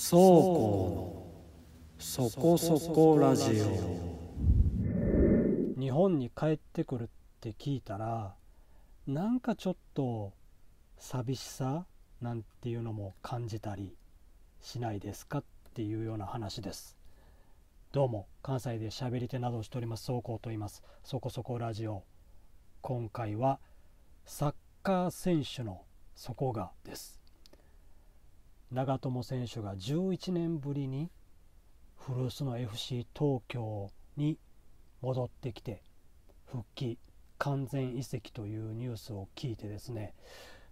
そうこそこそこラジオ日本に帰ってくるって聞いたらなんかちょっと寂しさなんていうのも感じたりしないですかっていうような話ですどうも関西で喋り手などをしておりますそうと言いますそこそこラジオ今回はサッカー選手の底がです長友選手が11年ぶりに古巣の FC 東京に戻ってきて復帰完全移籍というニュースを聞いてですね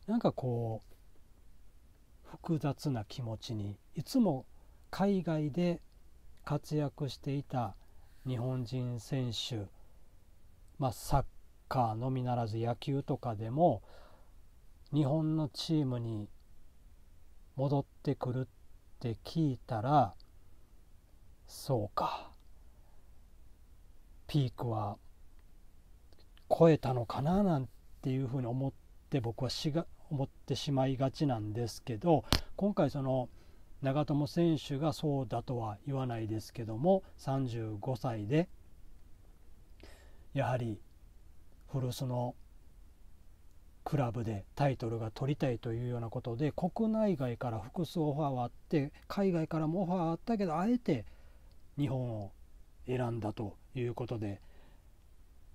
なんかこう複雑な気持ちにいつも海外で活躍していた日本人選手、まあ、サッカーのみならず野球とかでも日本のチームに戻ってくるって聞いたらそうかピークは超えたのかななんていうふうに思って僕はしが思ってしまいがちなんですけど今回その長友選手がそうだとは言わないですけども35歳でやはり古巣のクラブでタイトルが取りたいというようなことで国内外から複数オファーはあって海外からもオファーはあったけどあえて日本を選んだということで、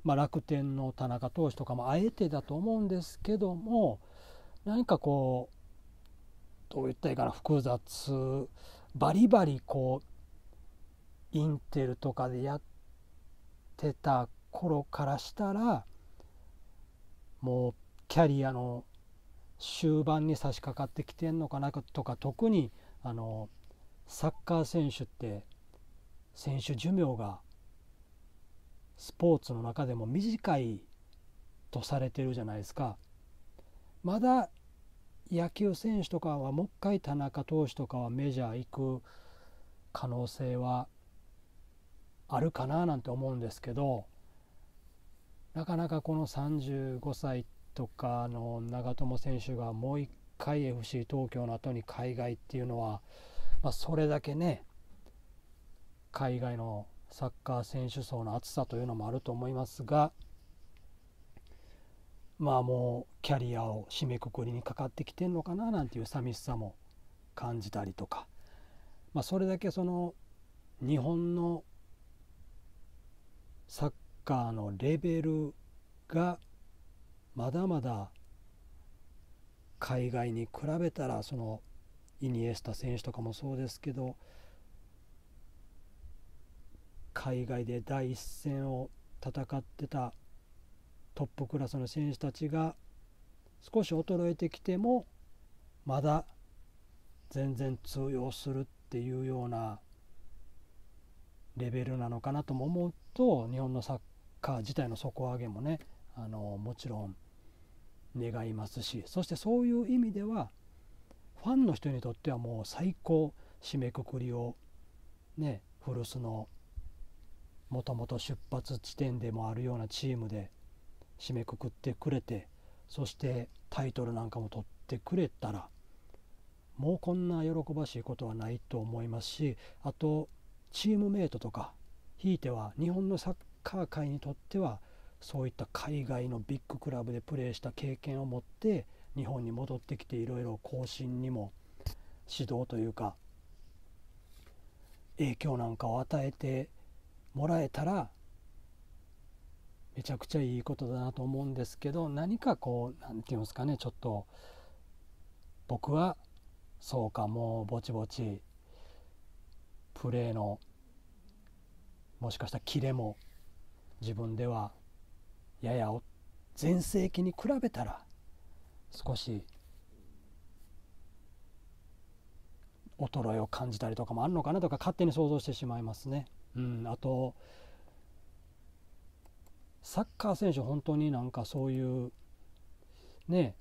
まあ、楽天の田中投手とかもあえてだと思うんですけども何かこうどう言ったらいいかな複雑バリバリこうインテルとかでやってた頃からしたらもうキャリアの終盤に差し掛かってきてんのかなとか特にあのサッカー選手って選手寿命がスポーツの中でも短いとされてるじゃないですか。まだ野球選手とかはもう一回田中投手とかはメジャー行く可能性はあるかななんて思うんですけどなかなかこの35歳とかあの長友選手がもう一回 FC 東京の後に海外っていうのは、まあ、それだけね海外のサッカー選手層の厚さというのもあると思いますがまあもうキャリアを締めくくりにかかってきてんのかななんていう寂しさも感じたりとか、まあ、それだけその日本のサッカーのレベルがまだまだ海外に比べたらそのイニエスタ選手とかもそうですけど海外で第一線を戦ってたトップクラスの選手たちが少し衰えてきてもまだ全然通用するっていうようなレベルなのかなとも思うと日本のサッカー自体の底上げもねあのもちろん願いますしそしてそういう意味ではファンの人にとってはもう最高締めくくりをね古巣のもともと出発地点でもあるようなチームで締めくくってくれてそしてタイトルなんかも取ってくれたらもうこんな喜ばしいことはないと思いますしあとチームメートとかひいては日本のサッカー界にとってはそういった海外のビッグクラブでプレーした経験を持って日本に戻ってきていろいろ行進にも指導というか影響なんかを与えてもらえたらめちゃくちゃいいことだなと思うんですけど何かこう何て言うんですかねちょっと僕はそうかもうぼちぼちプレーのもしかしたらキレも自分ではやや全盛期に比べたら少し衰えを感じたりとかもあるのかなとか勝手に想像してしまいますね。うん、あとサッカー選手本当になんかそういうね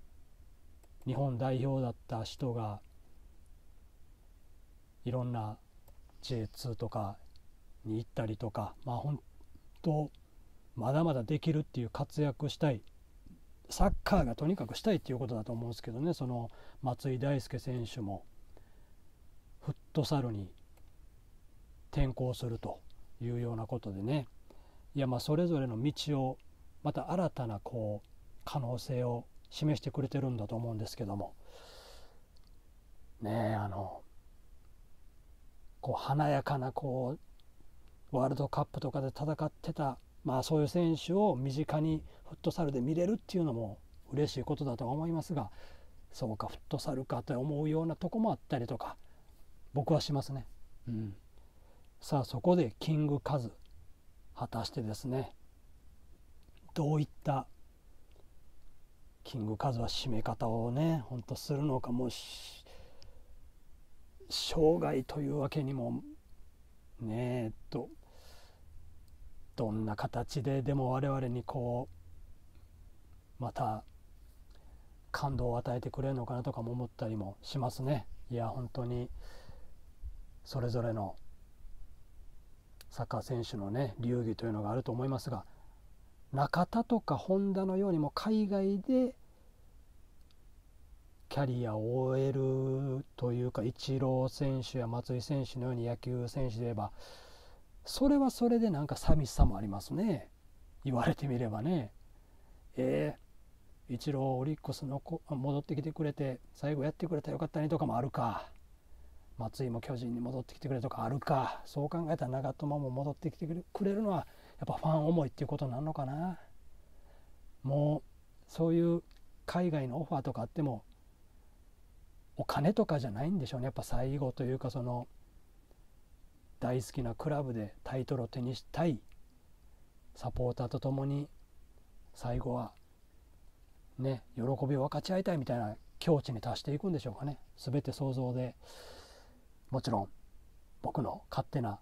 日本代表だった人がいろんな J2 とかに行ったりとかまあ本当まだまだできるっていう活躍したいサッカーがとにかくしたいっていうことだと思うんですけどねその松井大輔選手もフットサルに転向するというようなことでねいやまあそれぞれの道をまた新たなこう可能性を示してくれてるんだと思うんですけどもねえあのこう華やかなこうワールドカップとかで戦ってたまあ、そういう選手を身近にフットサルで見れるっていうのも嬉しいことだとは思いますがそうかフットサルかと思うようなとこもあったりとか僕はしますね。うん、さあそこでキングカズ果たしてですねどういったキングカズは締め方をねほんとするのかもし生涯というわけにもねえとどんな形ででも我々にこうまた感動を与えてくれるのかなとかも思ったりもしますねいや本当にそれぞれのサッカー選手のね流儀というのがあると思いますが中田とか本田のようにも海外でキャリアを終えるというかイチロー選手や松井選手のように野球選手で言えばそれはそれでなんか寂しさもありますね言われてみればねええチローオリックスの子戻ってきてくれて最後やってくれたらよかったねとかもあるか松井も巨人に戻ってきてくれとかあるかそう考えたら長友も戻ってきてくれるのはやっぱファン思いっていうことなのかなもうそういう海外のオファーとかあってもお金とかじゃないんでしょうねやっぱ最後というかその大好きなクラブでタイトルを手にしたいサポーターと共に最後はね喜びを分かち合いたいみたいな境地に達していくんでしょうかね全て想像でもちろん僕の勝手な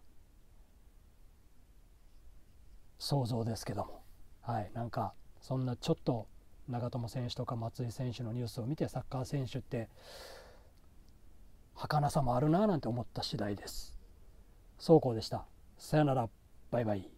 想像ですけどもはいなんかそんなちょっと長友選手とか松井選手のニュースを見てサッカー選手って儚さもあるなぁなんて思った次第です。そうこうでした。さよなら。バイバイ。